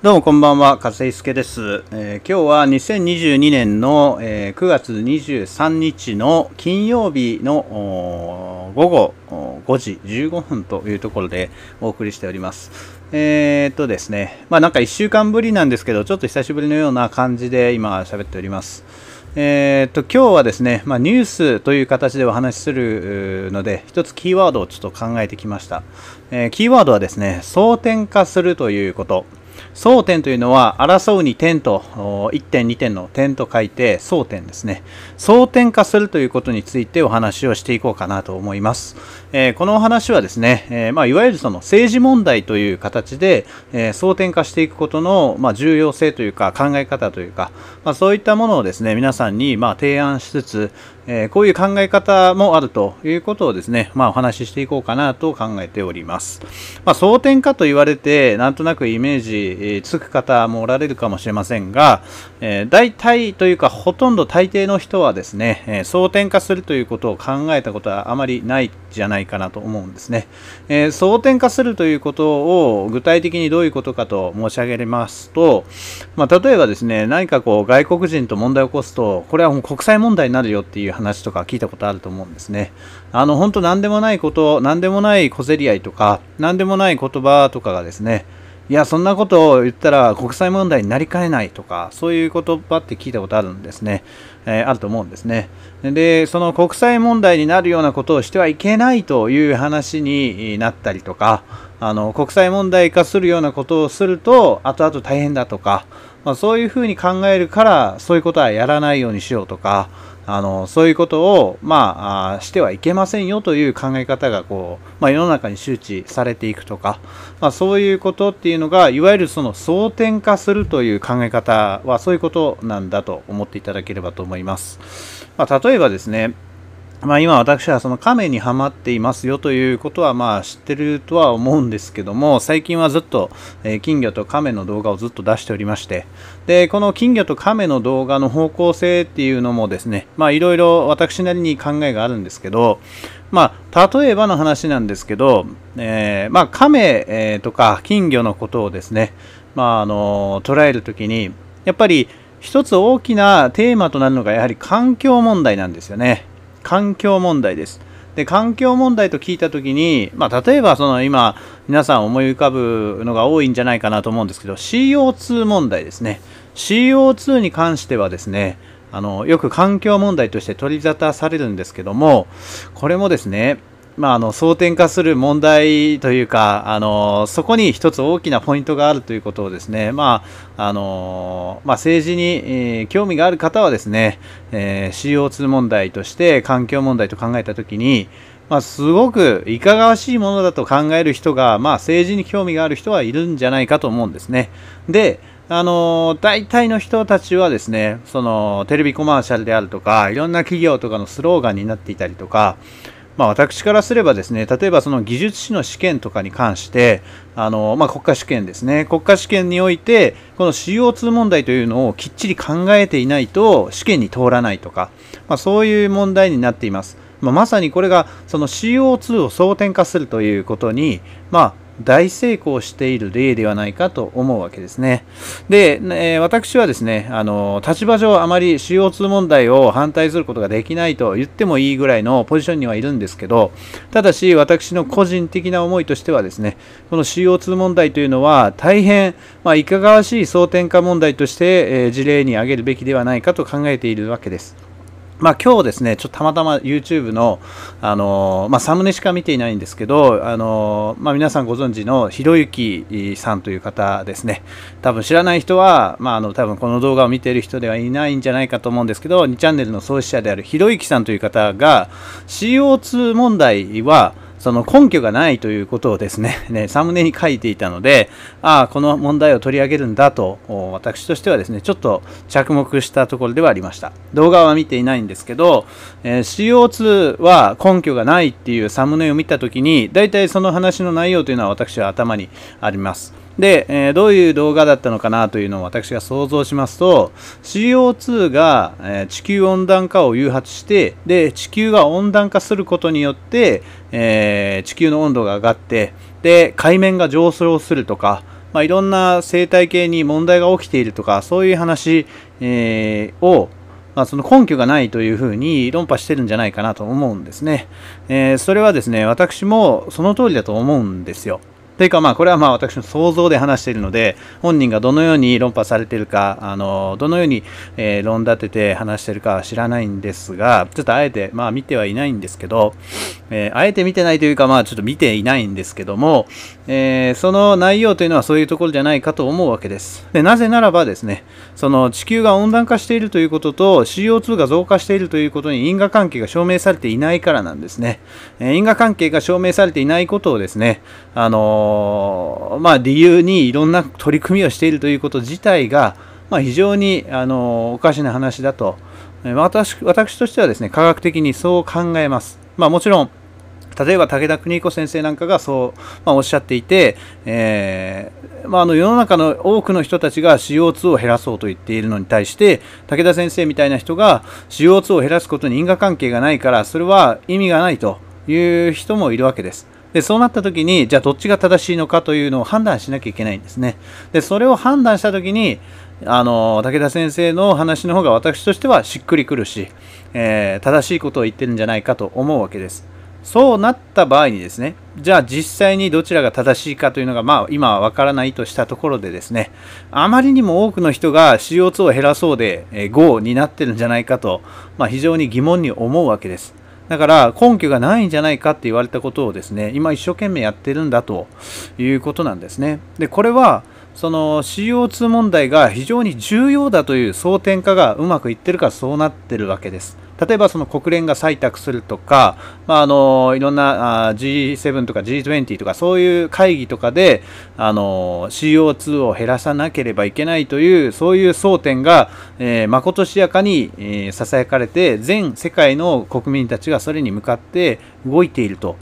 どうもこんばんは、いすけです、えー、今日は2022年の、えー、9月23日の金曜日の午後5時15分というところでお送りしております。えー、っとですね、まあなんか1週間ぶりなんですけど、ちょっと久しぶりのような感じで今喋っております。えー、と今日はですね、まあ、ニュースという形でお話しするので、一つキーワードをちょっと考えてきました。えー、キーワードはですね、争点化するということ。争点というのは争うに点と1点2点の点と書いて争点ですね争点化するということについてお話をしていこうかなと思います、えー、このお話はですね、えー、まあ、いわゆるその政治問題という形で、えー、争点化していくことの、まあ、重要性というか考え方というか、まあ、そういったものをですね皆さんにま提案しつつ、えこういう考え方もあるということをですね、まあ、お話ししていこうかなと考えております。まあ、争点化と言われて、なんとなくイメージ、えつく方もおられるかもしれませんが、えー、大体というか、ほとんど大抵の人はですね、え争点化するということを考えたことはあまりないじゃないかなと思うんですね。えー、争点化するということを具体的にどういうことかと申し上げますと、まあ、例えばですね、何かこう外国人と問題を起こすと、これはもう国際問題になるよっていう話とか聞いたことあると思うんですね。あの、本当何でもないこと、何でもない小競り合いとか、何でもない言葉とかがですね、いや、そんなことを言ったら国際問題になりかねないとか、そういう言葉って聞いたことあるんですね。えー、あると思うんですね。で、その国際問題になるようなことをしてはいけないという話になったりとか、あの、国際問題化するようなことをすると、後々大変だとか、まあ、そういうふうに考えるから、そういうことはやらないようにしようとか、あのそういうことを、まあ、してはいけませんよという考え方がこう、まあ、世の中に周知されていくとか、まあ、そういうことっていうのがいわゆるその争点化するという考え方はそういうことなんだと思っていただければと思います。まあ、例えばですねまあ、今私はその亀にはまっていますよということはまあ知ってるとは思うんですけども最近はずっと、え金魚と亀の動画をずっと出しておりましてでこの金魚と亀の動画の方向性っていうのもですねまあいろいろ私なりに考えがあるんですけどまあ例えばの話なんですけど、えー、まあ亀、えとか金魚のことをですねまああの捉える時にやっぱり一つ大きなテーマとなるのがやはり環境問題なんですよね。環境問題です。で環境問題と聞いた時に、まあ、例えばその今皆さん思い浮かぶのが多いんじゃないかなと思うんですけど CO2 問題ですね CO2 に関してはですねあのよく環境問題として取り沙汰されるんですけどもこれもですねまあ、あの争点化する問題というかあのそこに一つ大きなポイントがあるということをですね、まああのまあ、政治に、えー、興味がある方はですね、えー、CO2 問題として環境問題と考えた時に、まあ、すごくいかがわしいものだと考える人が、まあ、政治に興味がある人はいるんじゃないかと思うんですね。であの大体の人たちはですねそのテレビコマーシャルであるとかいろんな企業とかのスローガンになっていたりとかまあ、私からすればですね例えばその技術士の試験とかに関してあの、まあ、国家試験ですね国家試験においてこの CO2 問題というのをきっちり考えていないと試験に通らないとか、まあ、そういう問題になっています。まあ、まさにこれがその CO2 を争点化するということに、まあ、大成功している例ではないかと思うわけですね。で、え私はですね、あの立場上あまり CO2 問題を反対することができないと言ってもいいぐらいのポジションにはいるんですけど、ただし私の個人的な思いとしてはですね、この CO2 問題というのは大変、まあ、いかがわしい争点化問題として、え事例に挙げるべきではないかと考えているわけです。まあ、今日ですね、ちょっとたまたま YouTube の、あのー、まあ、サムネしか見ていないんですけど、あのー、まあ、皆さんご存知のひろゆきさんという方ですね。多分知らない人は、まあ、あの、多分この動画を見ている人ではいないんじゃないかと思うんですけど、2チャンネルの創始者であるひろゆきさんという方が、CO2 問題は、その根拠がないということをですね、ね、サムネに書いていたので、ああ、この問題を取り上げるんだと、私としてはですね、ちょっと着目したところではありました。動画は見ていないんですけど、えー、CO2 は根拠がないっていうサムネを見たときに、大体その話の内容というのは私は頭にあります。で、えー、どういう動画だったのかなというのを私が想像しますと、CO2 が、えー、地球温暖化を誘発して、で、地球が温暖化することによって、えー、地球の温度が上がって、で、海面が上昇するとか、まあ、いろんな生態系に問題が起きているとか、そういう話、えー、を、まあ、その根拠がないというふうに論破してるんじゃないかなと思うんですね。えー、それはですね、私もその通りだと思うんですよ。というか、まあ、これはまあ私の想像で話しているので、本人がどのように論破されているか、あのどのように、えー、論立てて話しているかは知らないんですが、ちょっとあえて、まあ、見てはいないんですけど、えー、あえて見てないというか、まあ、ちょっと見ていないんですけども、えー、その内容というのはそういうところじゃないかと思うわけです。でなぜならばですね、その地球が温暖化しているということと CO2 が増加しているということに因果関係が証明されていないからなんですね。えー、因果関係が証明されていないことをですね、あのー、まあ、理由にいろんな取り組みをしているということ自体が、まあ、非常に、あのおかしな話だと私、私としてはですね、科学的にそう考えます。まあもちろん、例えば武田邦子先生なんかがそう、まあ、おっしゃっていて、えー、まあ、の世の中の多くの人たちが CO2 を減らそうと言っているのに対して武田先生みたいな人が CO2 を減らすことに因果関係がないからそれは意味がないという人もいるわけです。でそうなった時にじゃあどっちが正しいのかというのを判断しなきゃいけないんですね。でそれを判断した時にあの武田先生の話の方が私としてはしっくりくるし、えー、正しいことを言ってるんじゃないかと思うわけです。そうなった場合にですね、じゃあ実際にどちらが正しいかというのが、まあ今はわからないとしたところでですね、あまりにも多くの人が CO2 を減らそうで、えー、GO になってるんじゃないかと、まあ、非常に疑問に思うわけです。だから根拠がないんじゃないかって言われたことをですね、今一生懸命やってるんだということなんですね。で、これは、その CO2 問題が非常に重要だという争点化がうまくいってるからそうなってるわけです。例えばその国連が採択するとか、まあ、あのいろんな G7 とか G20 とかそういう会議とかであの CO2 を減らさなければいけないというそういう争点が、まことしやかに、ささ囁かれて全世界の国民たちがそれに向かって動いていると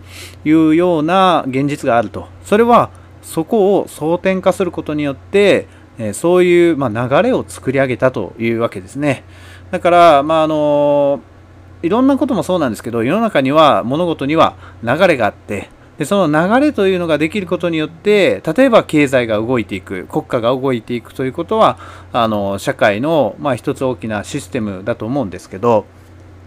いうような現実があるとそれはそこを争点化することによって、そういう、流れを作り上げたというわけですね。だから、まああのいろんなこともそうなんですけど世の中には物事には流れがあってでその流れというのができることによって例えば経済が動いていく国家が動いていくということはあの社会の、まあ、一つ大きなシステムだと思うんですけど、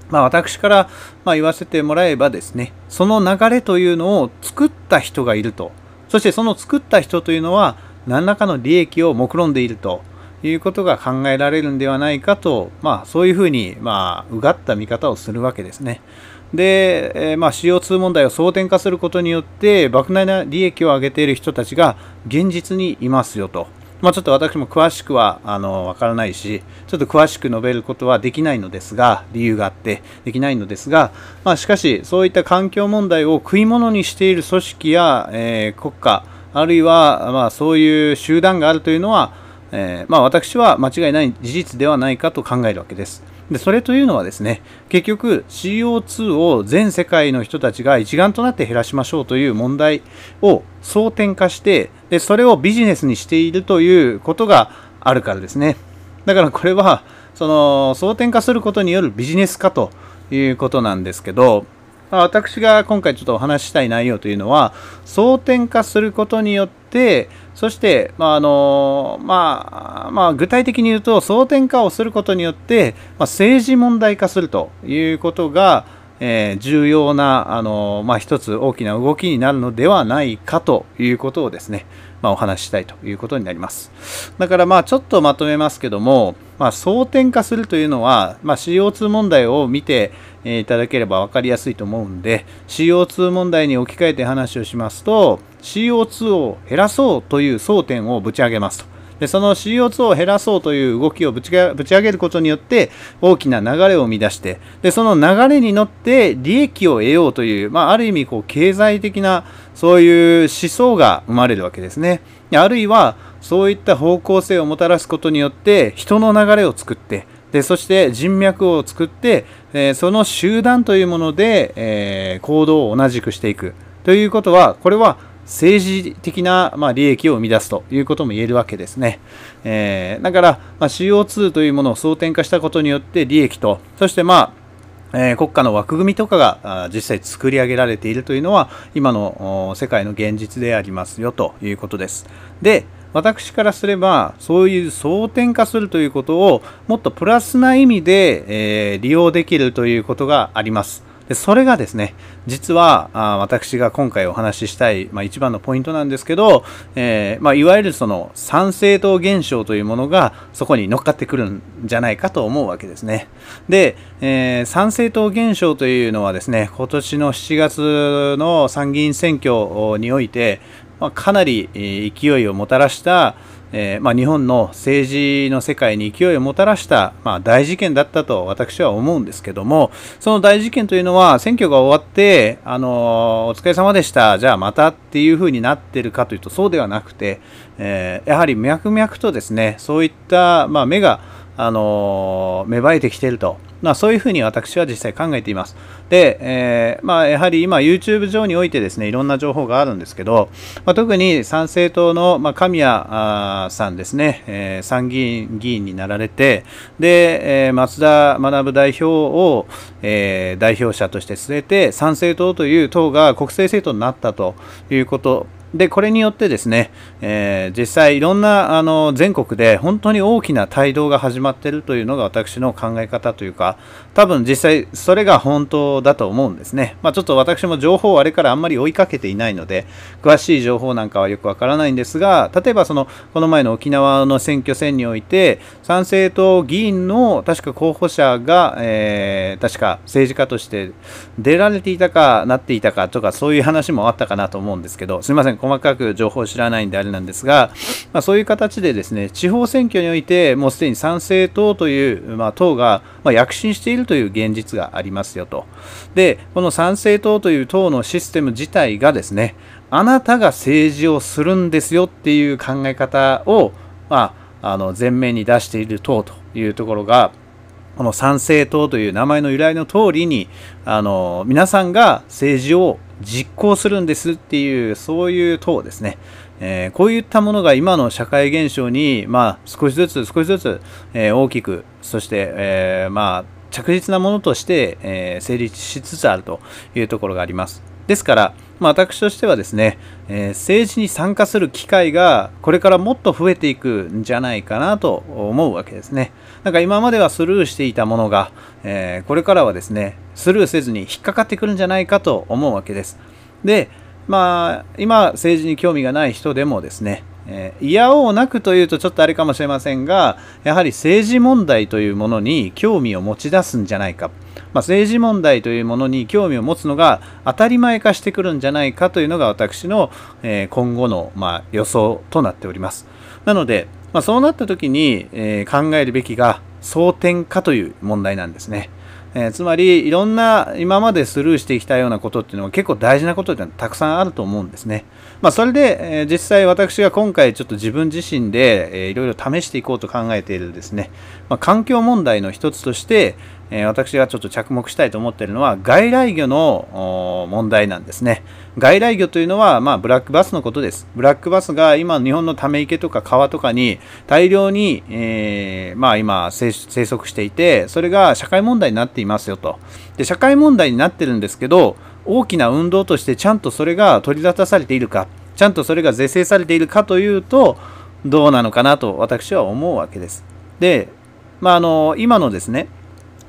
まあ、私から、まあ、言わせてもらえばですねその流れというのを作った人がいるとそしてその作った人というのは何らかの利益を目論んでいるということが考えられるんではないかと、まあ、そういうふうに、まあ、うがった見方をするわけですね。で、えまあ、CO2 問題を争点化することによって莫大な利益を上げている人たちが現実にいますよと。まあ、ちょっと私も詳しくはあの分からないし、ちょっと詳しく述べることはできないのですが、理由があってできないのですが、まあ、しかし、そういった環境問題を食い物にしている組織や、えー、国家、あるいは、まあ、そういう集団があるというのは、えー、まあ、私は間違いない事実ではないかと考えるわけです。でそれというのはですね結局 CO2 を全世界の人たちが一丸となって減らしましょうという問題を争点化してでそれをビジネスにしているということがあるからですねだからこれはその争点化することによるビジネス化ということなんですけどまあ、私が今回ちょっとお話ししたい内容というのは、争点化することによって、そして、まああのまあまあ、具体的に言うと、争点化をすることによって、まあ、政治問題化するということが、えー、重要な、あのまあ、一つ大きな動きになるのではないかということをですね、まあ、お話ししたいということになります。だからまあちょっとまとめますけども、まあ、争点化するというのは、まあ、CO2 問題を見ていただければ分かりやすいと思うんで CO2 問題に置き換えて話をしますと CO2 を減らそうという争点をぶち上げますと。でその CO2 を減らそうという動きをぶちぶち上げることによって大きな流れを生み出してでその流れに乗って利益を得ようという、まあ、ある意味こう経済的なそういう思想が生まれるわけですね。あるいはそういった方向性をもたらすことによって人の流れを作ってでそして人脈を作って、えー、その集団というもので、えー、行動を同じくしていくということはこれは政治的な、まあ、利益を生み出すということも言えるわけですね。えー、だから、まあ、CO2 というものを争点化したことによって利益と、そしてまあ、えー、国家の枠組みとかが実際作り上げられているというのは今の世界の現実でありますよということです。で私からすればそういう争点化するということをもっとプラスな意味で、えー、利用できるということがあります。でそれがですね、実はあ私が今回お話ししたい、まあ、一番のポイントなんですけど、えー、まあ、いわゆるその参政党現象というものがそこに乗っかってくるんじゃないかと思うわけですね。で、えー、参政党現象というのはですね、今年の7月の参議院選挙において、まあ、かなり、勢いをもたらした、えー、まあ、日本の政治の世界に勢いをもたらした、まあ、大事件だったと私は思うんですけどもその大事件というのは選挙が終わって、あのお疲れ様でしたじゃあまたっていうふうになってるかというとそうではなくて、えー、やはり脈々とですねそういった、ま目が、あの芽生えてきていると。まあ、そういうふうに私は実際考えています。で、えー、まあ、やはり今 YouTube 上においてですね、いろんな情報があるんですけど、まあ、特に参政党の、ま神谷さんですね、えー、参議院議員になられて、で、えー、松田学代表を、え代表者として据えて、参政党という党が国政政党になったということで、これによってですね、えー、実際いろんなあの全国で本当に大きな帯同が始まっているというのが私の考え方というか、多分実際それが本当だと思うんですね。まあ、ちょっと私も情報あれからあんまり追いかけていないので、詳しい情報なんかはよくわからないんですが、例えばその、この前の沖縄の選挙戦において、参政党議員の確か候補者が、えー、確か政治家として出られていたかなっていたかとか、そういう話もあったかなと思うんですけど、すみません。細かく情報を知らないんであれなんですが、まあ、そういう形でですね地方選挙においてもうすでに参政党という、まあ、党が、ま躍進しているという現実がありますよとでこの参政党という党のシステム自体がですねあなたが政治をするんですよっていう考え方を、まあ、あの前面に出している党というところがこの参政党という名前の由来の通りにあの皆さんが政治を実行するんですっていうそういう党ですね、えー、こういったものが今の社会現象に、まあ、少しずつ少しずつ、えー、大きくそして、えー、まあ、着実なものとして、え成立しつつあるというところがありますですからまあ、私としてはですね、えー、政治に参加する機会がこれからもっと増えていくんじゃないかなと思うわけですね。なんか今まではスルーしていたものが、えー、これからはですね、スルーせずに引っかかってくるんじゃないかと思うわけです。で、まあ、今、政治に興味がない人でもですね、えー、いやおうなくというとちょっとあれかもしれませんが、やはり政治問題というものに興味を持ち出すんじゃないか。まあ、政治問題というものに興味を持つのが当たり前化してくるんじゃないかというのが私の、えー、今後の、まあ、予想となっております。なので、まあ、そうなった時に、えー、考えるべきが争点化という問題なんですね。えー、つまりいろんな今までスルーしてきたようなことっていうのは結構大事なことってたくさんあると思うんですね。まあ、それで、えー、実際私が今回ちょっと自分自身で、えー、いろいろ試していこうと考えているですね、まあ、環境問題の一つとして、え私がちょっと着目したいと思っているのは外来魚の問題なんですね。外来魚というのは、まあ、ブラックバスのことです。ブラックバスが今日本のため池とか川とかに大量に、えー、まあ、今生息していてそれが社会問題になっていますよと。で社会問題になってるんですけど大きな運動としてちゃんとそれが取り立たされているかちゃんとそれが是正されているかというとどうなのかなと私は思うわけです。で、まあ、あの今のですね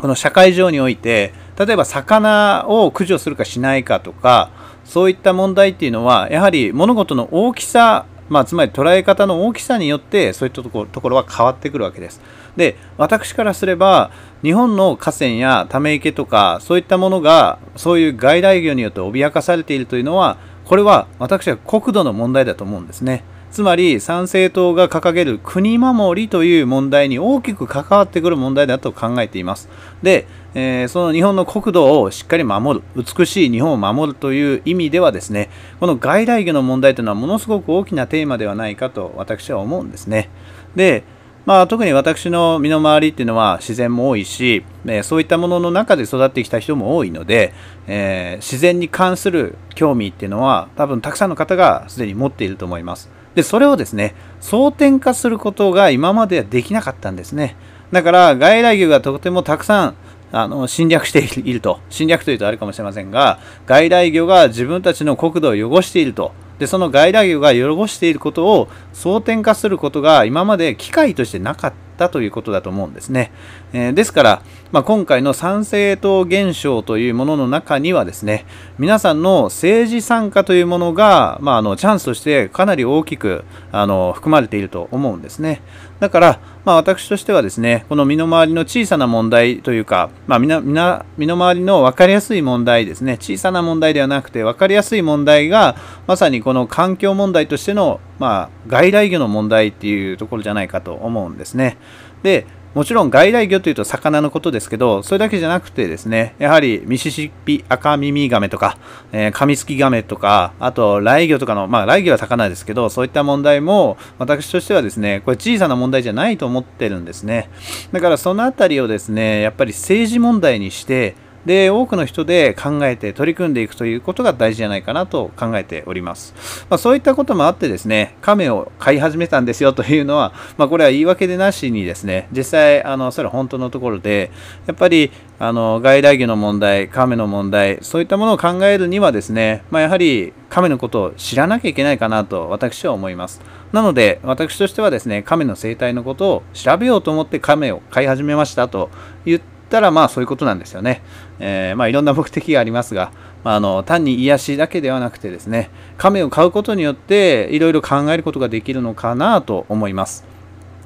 この社会上において例えば魚を駆除するかしないかとかそういった問題っていうのはやはり物事の大きさ、まあ、つまり捉え方の大きさによってそういったとこところは変わってくるわけです。で私からすれば日本の河川やため池とかそういったものがそういう外来魚によって脅かされているというのはこれは私は国土の問題だと思うんですね。つまり参政党が掲げる国守りという問題に大きく関わってくる問題だと考えています。で、えー、その日本の国土をしっかり守る、美しい日本を守るという意味ではですね、この外来魚の問題というのはものすごく大きなテーマではないかと私は思うんですね。で、まあ、特に私の身の回りっていうのは自然も多いし、えー、そういったものの中で育ってきた人も多いので、えー、自然に関する興味っていうのは多分たくさんの方がすでに持っていると思います。で、それをですね、争点化することが今まではできなかったんですね。だから、外来魚がとてもたくさん、あの、侵略していると。侵略というとあるかもしれませんが、外来魚が自分たちの国土を汚していると。で、その外来魚が汚していることを争点化することが今まで機械としてなかった。ったということだと思うんですね。えー、ですから、まあ、今回の参政党現象というものの中にはですね、皆さんの政治参加というものが、まあ、あのチャンスとしてかなり大きくあの含まれていると思うんですね。だから、まあ、私としてはですね、この身の回りの小さな問題というか、まあ、みな、みな、身の回りの分かりやすい問題ですね、小さな問題ではなくて分かりやすい問題が、まさにこの環境問題としてのまあ、外来魚の問題っていうところじゃないかと思うんですね。で、もちろん外来魚というと魚のことですけど、それだけじゃなくてですね、やはりミシシッピ赤耳ガメとか、えー、カミツキガメとか、あと雷魚とかの、まあ雷魚は魚ですけど、そういった問題も私としてはですね、これ小さな問題じゃないと思ってるんですね。だからそのあたりをですね、やっぱり政治問題にして、で多くの人で考えて取り組んでいくということが大事じゃないかなと考えております、まあ、そういったこともあってですね亀を飼い始めたんですよというのは、まあ、これは言い訳でなしにですね実際あのそれは本当のところでやっぱりあの外来魚の問題亀の問題そういったものを考えるにはですね、まあ、やはり亀のことを知らなきゃいけないかなと私は思いますなので私としてはですね亀の生態のことを調べようと思って亀を飼い始めましたと言ってったらまあそういうことなんですよね。えー、まあいろんな目的がありますが、まあ、あの単に癒しだけではなくてですね、亀を買うことによっていろいろ考えることができるのかなと思います。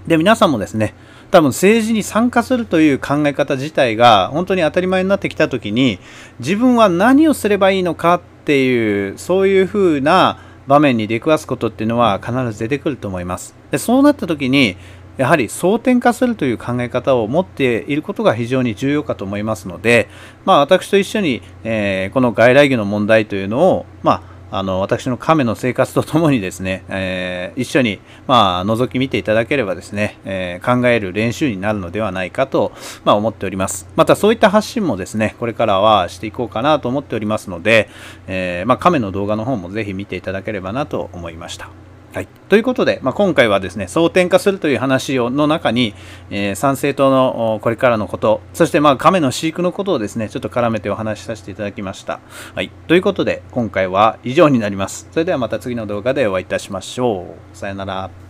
で、皆さんもですね、多分政治に参加するという考え方自体が本当に当たり前になってきた時に自分は何をすればいいのかっていうそういうふうな場面に出くわすことっていうのは必ず出てくると思います。でそうなった時にやはり争点化するという考え方を持っていることが非常に重要かと思いますので、まあ、私と一緒に、えー、この外来魚の問題というのを、まあ、あの私の亀の生活とともにですね、えー、一緒に、まあ、覗き見ていただければですね、えー、考える練習になるのではないかと、まあ、思っております。またそういった発信もですね、これからはしていこうかなと思っておりますので、えまあ、亀の動画の方もぜひ見ていただければなと思いました。はい、ということで、まあ、今回はですね争点化するという話をの中に、えー、参政党のこれからのことそしてまあ亀の飼育のことをですねちょっと絡めてお話しさせていただきました、はい、ということで今回は以上になりますそれではまた次の動画でお会いいたしましょうさよなら